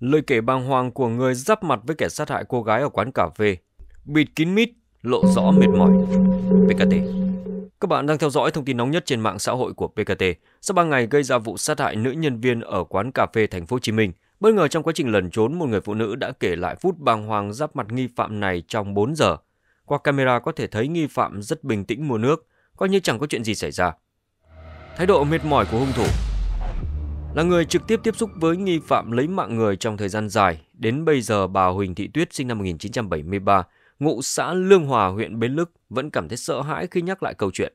Lời kể bàng hoàng của người giáp mặt với kẻ sát hại cô gái ở quán cà phê. Bịt kín mít, lộ rõ mệt mỏi. PKT Các bạn đang theo dõi thông tin nóng nhất trên mạng xã hội của PKT sau 3 ngày gây ra vụ sát hại nữ nhân viên ở quán cà phê thành phố Hồ Chí Minh. Bất ngờ trong quá trình lẩn trốn, một người phụ nữ đã kể lại phút bàng hoàng giáp mặt nghi phạm này trong 4 giờ. Qua camera có thể thấy nghi phạm rất bình tĩnh mua nước, coi như chẳng có chuyện gì xảy ra. Thái độ mệt mỏi của hung thủ là người trực tiếp tiếp xúc với nghi phạm lấy mạng người trong thời gian dài. Đến bây giờ bà Huỳnh Thị Tuyết sinh năm 1973, ngụ xã Lương Hòa, huyện Bến Lức vẫn cảm thấy sợ hãi khi nhắc lại câu chuyện.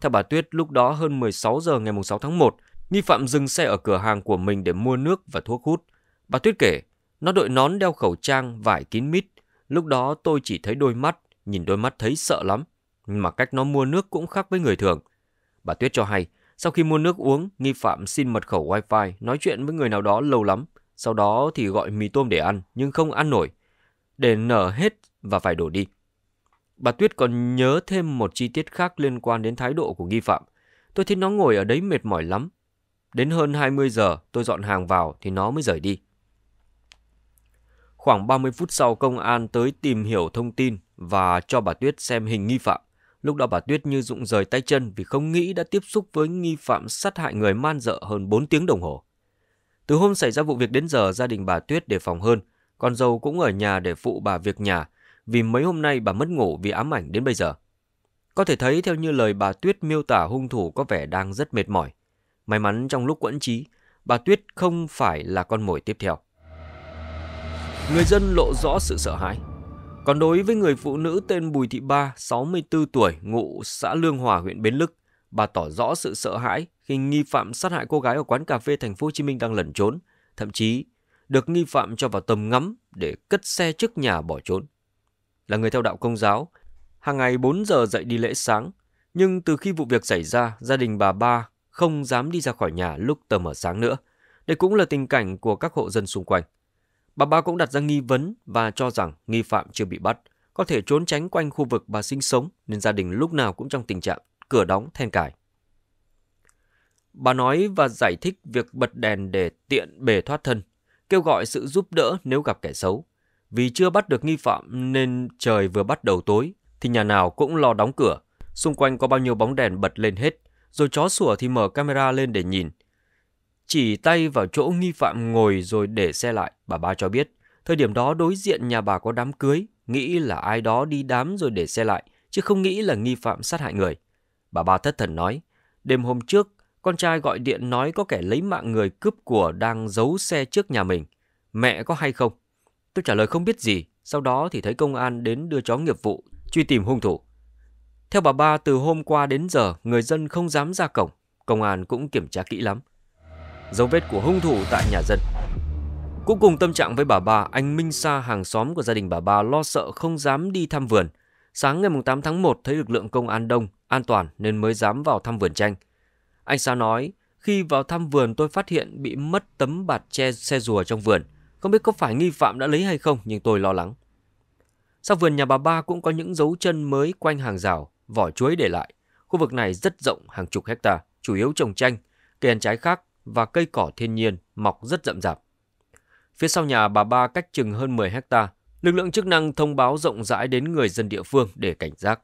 Theo bà Tuyết, lúc đó hơn 16 giờ ngày 6 tháng 1, nghi phạm dừng xe ở cửa hàng của mình để mua nước và thuốc hút. Bà Tuyết kể, nó đội nón đeo khẩu trang, vải kín mít. Lúc đó tôi chỉ thấy đôi mắt, nhìn đôi mắt thấy sợ lắm. Mà cách nó mua nước cũng khác với người thường. Bà Tuyết cho hay, sau khi mua nước uống, nghi phạm xin mật khẩu wifi, nói chuyện với người nào đó lâu lắm. Sau đó thì gọi mì tôm để ăn, nhưng không ăn nổi. Để nở hết và phải đổ đi. Bà Tuyết còn nhớ thêm một chi tiết khác liên quan đến thái độ của nghi phạm. Tôi thấy nó ngồi ở đấy mệt mỏi lắm. Đến hơn 20 giờ, tôi dọn hàng vào thì nó mới rời đi. Khoảng 30 phút sau, công an tới tìm hiểu thông tin và cho bà Tuyết xem hình nghi phạm. Lúc đó bà Tuyết như rụng rời tay chân vì không nghĩ đã tiếp xúc với nghi phạm sát hại người man dợ hơn 4 tiếng đồng hồ. Từ hôm xảy ra vụ việc đến giờ, gia đình bà Tuyết đề phòng hơn, con dâu cũng ở nhà để phụ bà việc nhà, vì mấy hôm nay bà mất ngủ vì ám ảnh đến bây giờ. Có thể thấy theo như lời bà Tuyết miêu tả hung thủ có vẻ đang rất mệt mỏi. May mắn trong lúc quẫn trí, bà Tuyết không phải là con mồi tiếp theo. Người dân lộ rõ sự sợ hãi, còn đối với người phụ nữ tên Bùi Thị Ba, 64 tuổi, ngụ xã Lương Hòa, huyện Bến Lức, bà tỏ rõ sự sợ hãi khi nghi phạm sát hại cô gái ở quán cà phê thành phố Hồ Chí Minh đang lẩn trốn, thậm chí được nghi phạm cho vào tầm ngắm để cất xe trước nhà bỏ trốn. Là người theo đạo công giáo, hàng ngày 4 giờ dậy đi lễ sáng, nhưng từ khi vụ việc xảy ra, gia đình bà Ba không dám đi ra khỏi nhà lúc tầm ở sáng nữa. Đây cũng là tình cảnh của các hộ dân xung quanh. Bà Ba cũng đặt ra nghi vấn và cho rằng nghi phạm chưa bị bắt, có thể trốn tránh quanh khu vực bà sinh sống nên gia đình lúc nào cũng trong tình trạng cửa đóng then cài. Bà nói và giải thích việc bật đèn để tiện bề thoát thân, kêu gọi sự giúp đỡ nếu gặp kẻ xấu. Vì chưa bắt được nghi phạm nên trời vừa bắt đầu tối thì nhà nào cũng lo đóng cửa, xung quanh có bao nhiêu bóng đèn bật lên hết, rồi chó sủa thì mở camera lên để nhìn, chỉ tay vào chỗ nghi phạm ngồi rồi để xe lại, bà ba cho biết. Thời điểm đó đối diện nhà bà có đám cưới, nghĩ là ai đó đi đám rồi để xe lại, chứ không nghĩ là nghi phạm sát hại người. Bà ba thất thần nói, đêm hôm trước, con trai gọi điện nói có kẻ lấy mạng người cướp của đang giấu xe trước nhà mình. Mẹ có hay không? Tôi trả lời không biết gì, sau đó thì thấy công an đến đưa chó nghiệp vụ, truy tìm hung thủ. Theo bà ba, từ hôm qua đến giờ, người dân không dám ra cổng, công an cũng kiểm tra kỹ lắm dấu vết của hung thủ tại nhà dân. Cuối cùng tâm trạng với bà ba, anh Minh Sa hàng xóm của gia đình bà ba lo sợ không dám đi thăm vườn. Sáng ngày 8 tháng 1 thấy lực lượng công an đông, an toàn nên mới dám vào thăm vườn tranh. Anh Sa nói, khi vào thăm vườn tôi phát hiện bị mất tấm bạt che xe rùa trong vườn. Không biết có phải nghi phạm đã lấy hay không nhưng tôi lo lắng. Sau vườn nhà bà ba cũng có những dấu chân mới quanh hàng rào, vỏ chuối để lại. Khu vực này rất rộng hàng chục hecta chủ yếu trồng chanh, cây ăn trái khác và cây cỏ thiên nhiên mọc rất rậm rạp. Phía sau nhà bà ba cách chừng hơn 10 hecta, lực lượng chức năng thông báo rộng rãi đến người dân địa phương để cảnh giác.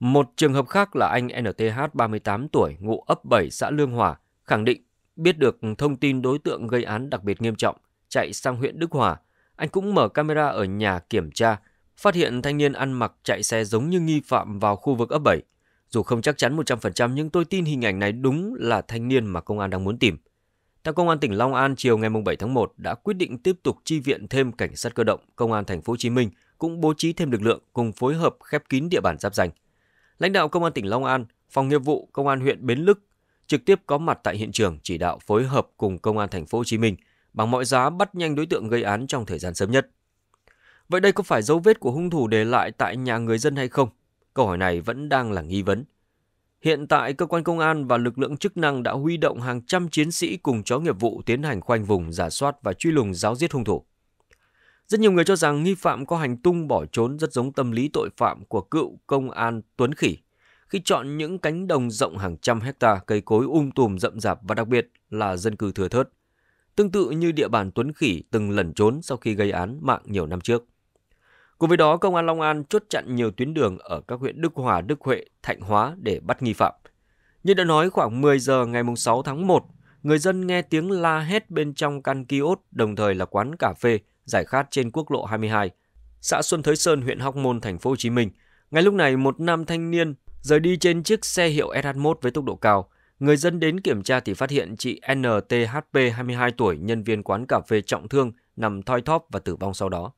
Một trường hợp khác là anh NTH 38 tuổi, ngụ ấp 7 xã Lương Hòa, khẳng định biết được thông tin đối tượng gây án đặc biệt nghiêm trọng, chạy sang huyện Đức Hòa. Anh cũng mở camera ở nhà kiểm tra, phát hiện thanh niên ăn mặc chạy xe giống như nghi phạm vào khu vực ấp 7. Dù không chắc chắn 100% nhưng tôi tin hình ảnh này đúng là thanh niên mà công an đang muốn tìm. Theo công an tỉnh Long An chiều ngày 7 tháng 1 đã quyết định tiếp tục chi viện thêm cảnh sát cơ động, công an thành phố Hồ Chí Minh cũng bố trí thêm lực lượng cùng phối hợp khép kín địa bàn giáp danh. Lãnh đạo công an tỉnh Long An, phòng nghiệp vụ công an huyện Bến Lức trực tiếp có mặt tại hiện trường chỉ đạo phối hợp cùng công an thành phố Hồ Chí Minh bằng mọi giá bắt nhanh đối tượng gây án trong thời gian sớm nhất. Vậy đây có phải dấu vết của hung thủ để lại tại nhà người dân hay không? Câu hỏi này vẫn đang là nghi vấn. Hiện tại, cơ quan công an và lực lượng chức năng đã huy động hàng trăm chiến sĩ cùng chó nghiệp vụ tiến hành khoanh vùng, giả soát và truy lùng giáo giết hung thủ. Rất nhiều người cho rằng nghi phạm có hành tung bỏ trốn rất giống tâm lý tội phạm của cựu công an Tuấn Khỉ khi chọn những cánh đồng rộng hàng trăm hecta cây cối um tùm rậm rạp và đặc biệt là dân cư thừa thớt. Tương tự như địa bàn Tuấn Khỉ từng lẩn trốn sau khi gây án mạng nhiều năm trước. Cùng với đó, Công an Long An chốt chặn nhiều tuyến đường ở các huyện Đức Hòa, Đức Huệ, Thạnh Hóa để bắt nghi phạm. Như đã nói, khoảng 10 giờ ngày 6 tháng 1, người dân nghe tiếng la hét bên trong căn kiosk đồng thời là quán cà phê giải khát trên quốc lộ 22, xã Xuân Thới Sơn, huyện Hóc Môn, thành phố Hồ Chí Minh. Ngay lúc này, một nam thanh niên rời đi trên chiếc xe hiệu SH1 với tốc độ cao. Người dân đến kiểm tra thì phát hiện chị NTHP 22 tuổi, nhân viên quán cà phê trọng thương, nằm thoi thóp và tử vong sau đó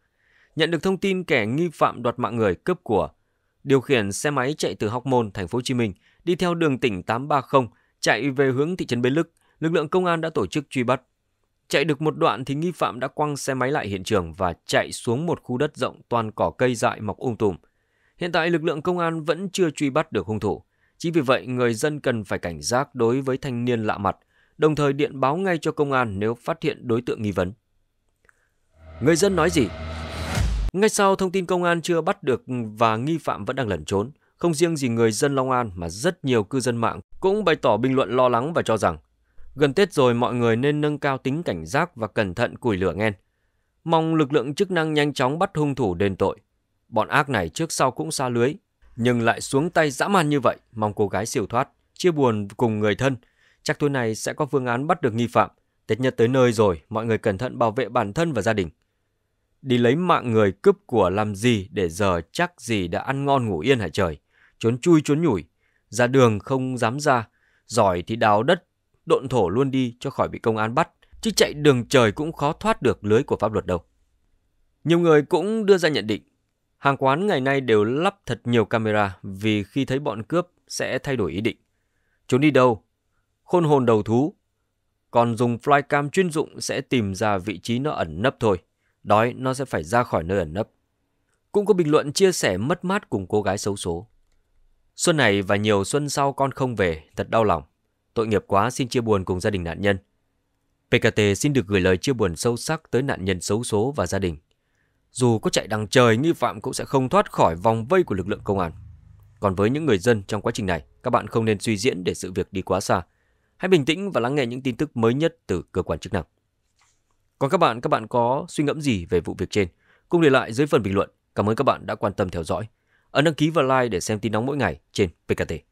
nhận được thông tin kẻ nghi phạm đoạt mạng người cướp của, điều khiển xe máy chạy từ Hóc Môn, thành phố Hồ Chí Minh, đi theo đường tỉnh 830 chạy về hướng thị trấn Bến Lức, lực lượng công an đã tổ chức truy bắt. Chạy được một đoạn thì nghi phạm đã quăng xe máy lại hiện trường và chạy xuống một khu đất rộng toàn cỏ cây dại mọc um tùm. Hiện tại lực lượng công an vẫn chưa truy bắt được hung thủ. Chính vì vậy, người dân cần phải cảnh giác đối với thanh niên lạ mặt, đồng thời điện báo ngay cho công an nếu phát hiện đối tượng nghi vấn. Người dân nói gì? Ngay sau thông tin công an chưa bắt được và nghi phạm vẫn đang lẩn trốn, không riêng gì người dân Long An mà rất nhiều cư dân mạng cũng bày tỏ bình luận lo lắng và cho rằng gần Tết rồi mọi người nên nâng cao tính cảnh giác và cẩn thận củi lửa nghen. Mong lực lượng chức năng nhanh chóng bắt hung thủ đền tội. Bọn ác này trước sau cũng xa lưới, nhưng lại xuống tay dã man như vậy, mong cô gái siêu thoát, chia buồn cùng người thân. Chắc tối nay sẽ có phương án bắt được nghi phạm. Tết nhất tới nơi rồi, mọi người cẩn thận bảo vệ bản thân và gia đình. Đi lấy mạng người cướp của làm gì để giờ chắc gì đã ăn ngon ngủ yên hả trời? Trốn chui trốn nhủi, ra đường không dám ra, giỏi thì đào đất, độn thổ luôn đi cho khỏi bị công an bắt, chứ chạy đường trời cũng khó thoát được lưới của pháp luật đâu. Nhiều người cũng đưa ra nhận định, hàng quán ngày nay đều lắp thật nhiều camera vì khi thấy bọn cướp sẽ thay đổi ý định. Trốn đi đâu? Khôn hồn đầu thú. Còn dùng flycam chuyên dụng sẽ tìm ra vị trí nó ẩn nấp thôi đói nó sẽ phải ra khỏi nơi ẩn nấp. Cũng có bình luận chia sẻ mất mát cùng cô gái xấu số. Xuân này và nhiều xuân sau con không về, thật đau lòng. Tội nghiệp quá xin chia buồn cùng gia đình nạn nhân. PKT xin được gửi lời chia buồn sâu sắc tới nạn nhân xấu số và gia đình. Dù có chạy đằng trời, nghi phạm cũng sẽ không thoát khỏi vòng vây của lực lượng công an. Còn với những người dân trong quá trình này, các bạn không nên suy diễn để sự việc đi quá xa. Hãy bình tĩnh và lắng nghe những tin tức mới nhất từ cơ quan chức năng. Còn các bạn, các bạn có suy ngẫm gì về vụ việc trên? Cùng để lại dưới phần bình luận. Cảm ơn các bạn đã quan tâm theo dõi. Ấn đăng ký và like để xem tin nóng mỗi ngày trên PKT.